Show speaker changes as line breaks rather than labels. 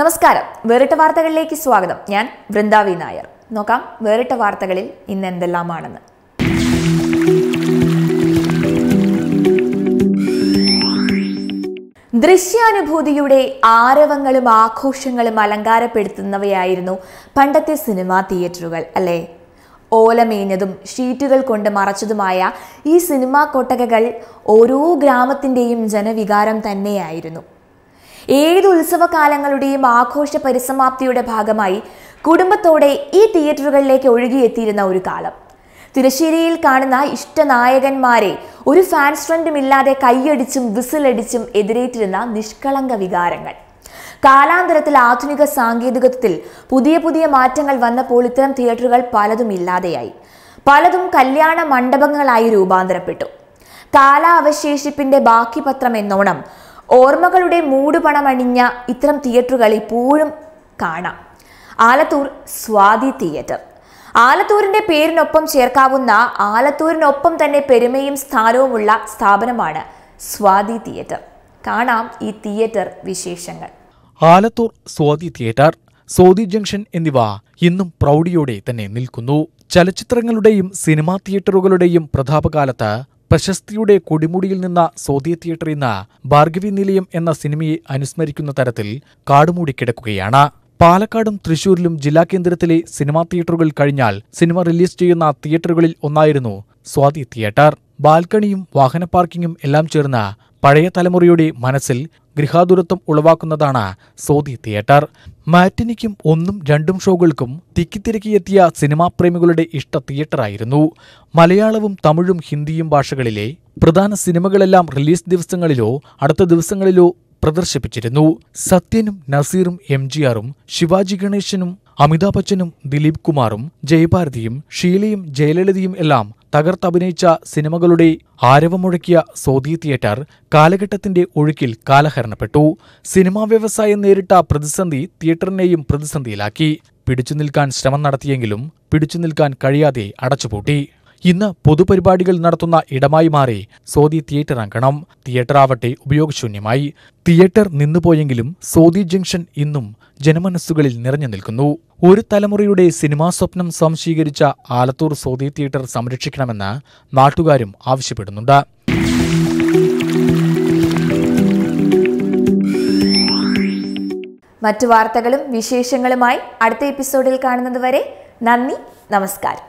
നമസ്കാരം വേറിട്ട വാർത്തകളിലേക്ക് സ്വാഗതം ഞാൻ വൃന്ദാവി നായർ നോക്കാം വേറിട്ട വാർത്തകളിൽ ഇന്ന് എന്തെല്ലാമാണെന്ന് ദൃശ്യാനുഭൂതിയുടെ ആരവങ്ങളും ആഘോഷങ്ങളും അലങ്കാരപ്പെടുത്തുന്നവയായിരുന്നു പണ്ടത്തെ സിനിമാ തിയേറ്ററുകൾ അല്ലേ ഓലമേഞ്ഞതും ഷീറ്റുകൾ കൊണ്ട് മറച്ചതുമായ ഈ സിനിമാ കൊട്ടകകൾ ഓരോ ഗ്രാമത്തിൻ്റെയും ജനവികാരം തന്നെയായിരുന്നു ഏത് ഉത്സവകാലങ്ങളുടെയും ആഘോഷ പരിസമാപ്തിയുടെ ഭാഗമായി കുടുംബത്തോടെ ഈ തിയേറ്ററുകളിലേക്ക് ഒഴുകിയെത്തിയിരുന്ന ഒരു കാലം തിരശ്ശേരിയിൽ കാണുന്ന ഇഷ്ടനായകന്മാരെ ഒരു ഇല്ലാതെ കൈയടിച്ചും വിസിലടിച്ചും എതിരേറ്റിരുന്ന നിഷ്കളങ്ക വികാരങ്ങൾ കാലാന്തരത്തിൽ ആധുനിക സാങ്കേതികത്വത്തിൽ പുതിയ പുതിയ മാറ്റങ്ങൾ വന്നപ്പോൾ ഇത്തരം തിയേറ്ററുകൾ പലതും ഇല്ലാതെയായി പലതും കല്യാണ മണ്ഡപങ്ങളായി രൂപാന്തരപ്പെട്ടു കാലാവശേഷിപ്പിന്റെ ബാക്കി പത്രം എന്നോണം ഓർമ്മകളുടെ മൂടുപണമണിഞ്ഞ ഇത്തരം തിയേറ്ററുകൾ ഇപ്പോഴും കാണാം ആലത്തൂർ സ്വാതി തിയേറ്റർ ആലത്തൂരിന്റെ പേരിനൊപ്പം ചേർക്കാവുന്ന ആലത്തൂരിനൊപ്പം തന്നെ പെരുമയും സ്ഥാനവുമുള്ള സ്ഥാപനമാണ് സ്വാതി തിയേറ്റർ കാണാം ഈ തിയേറ്റർ വിശേഷങ്ങൾ
ആലത്തൂർ സ്വാതി തിയേറ്റർ സ്വാതി ജംഗ്ഷൻ എന്നിവ ഇന്നും പ്രൗഢിയോടെ തന്നെ നിൽക്കുന്നു ചലച്ചിത്രങ്ങളുടെയും സിനിമാ തിയേറ്ററുകളുടെയും പ്രതാപകാലത്ത് പ്രശസ്തിയുടെ കൊടിമുടിയിൽ നിന്ന സോദി തിയേറ്റർ ഇന്ന് ഭാർഗവി നിലയം എന്ന സിനിമയെ അനുസ്മരിക്കുന്ന തരത്തിൽ കാടുമൂടിക്കിടക്കുകയാണ് പാലക്കാടും തൃശൂരിലും ജില്ലാ കേന്ദ്രത്തിലെ സിനിമാ തിയേറ്ററുകൾ കഴിഞ്ഞാൽ സിനിമ റിലീസ് ചെയ്യുന്ന തിയേറ്ററുകളിൽ ഒന്നായിരുന്നു സ്വാതി തിയേറ്റർ ബാൽക്കണിയും വാഹന പാർക്കിങ്ങും എല്ലാം ചേർന്ന പഴയ തലമുറയുടെ മനസ്സിൽ ഗൃഹാതുരത്വം ഉളവാക്കുന്നതാണ് സോദി തിയേറ്റർ മാറ്റിനിക്കും ഒന്നും രണ്ടും ഷോകൾക്കും തിക്കിത്തിരക്കിയെത്തിയ സിനിമാ പ്രേമികളുടെ ഇഷ്ട തിയേറ്ററായിരുന്നു മലയാളവും തമിഴും ഹിന്ദിയും ഭാഷകളിലെ പ്രധാന സിനിമകളെല്ലാം റിലീസ് ദിവസങ്ങളിലോ അടുത്ത ദിവസങ്ങളിലോ പ്രദർശിപ്പിച്ചിരുന്നു സത്യനും നസീറും എം ജി ആറും ശിവാജി ഗണേശനും അമിതാഭ് ബച്ചനും ദിലീപ് കുമാറും ജയഭാരതിയും ഷീലയും ജയലളിതയും എല്ലാം തകർത്തഭിനയിച്ച സിനിമകളുടെ ആരവമുഴക്കിയ സോദി തിയേറ്റർ കാലഘട്ടത്തിന്റെ ഒഴുക്കിൽ കാലഹരണപ്പെട്ടു സിനിമാ വ്യവസായം നേരിട്ട പ്രതിസന്ധി തിയേറ്ററിനെയും പ്രതിസന്ധിയിലാക്കി പിടിച്ചു നിൽക്കാൻ ശ്രമം നടത്തിയെങ്കിലും പിടിച്ചു നിൽക്കാൻ കഴിയാതെ അടച്ചുപൂട്ടി ഇന്ന് പൊതുപരിപാടികൾ നടത്തുന്ന ഇടമായി മാറി സോദി തിയേറ്റർ അങ്കണം തിയേറ്റർ ആവട്ടെ ഉപയോഗശൂന്യമായി തിയേറ്റർ നിന്നുപോയെങ്കിലും സോദി ജംഗ്ഷൻ ഇന്നും ജനമനസ്സുകളിൽ നിറഞ്ഞു നിൽക്കുന്നു ഒരു തലമുറയുടെ സിനിമാ സ്വപ്നം സംശീകരിച്ച ആലത്തൂർ സൗദി തിയേറ്റർ സംരക്ഷിക്കണമെന്ന് നാട്ടുകാരും ആവശ്യപ്പെടുന്നുണ്ട്
മറ്റു വാർത്തകളും വിശേഷങ്ങളുമായി അടുത്ത എപ്പിസോഡിൽ കാണുന്നതുവരെ നന്ദി നമസ്കാരം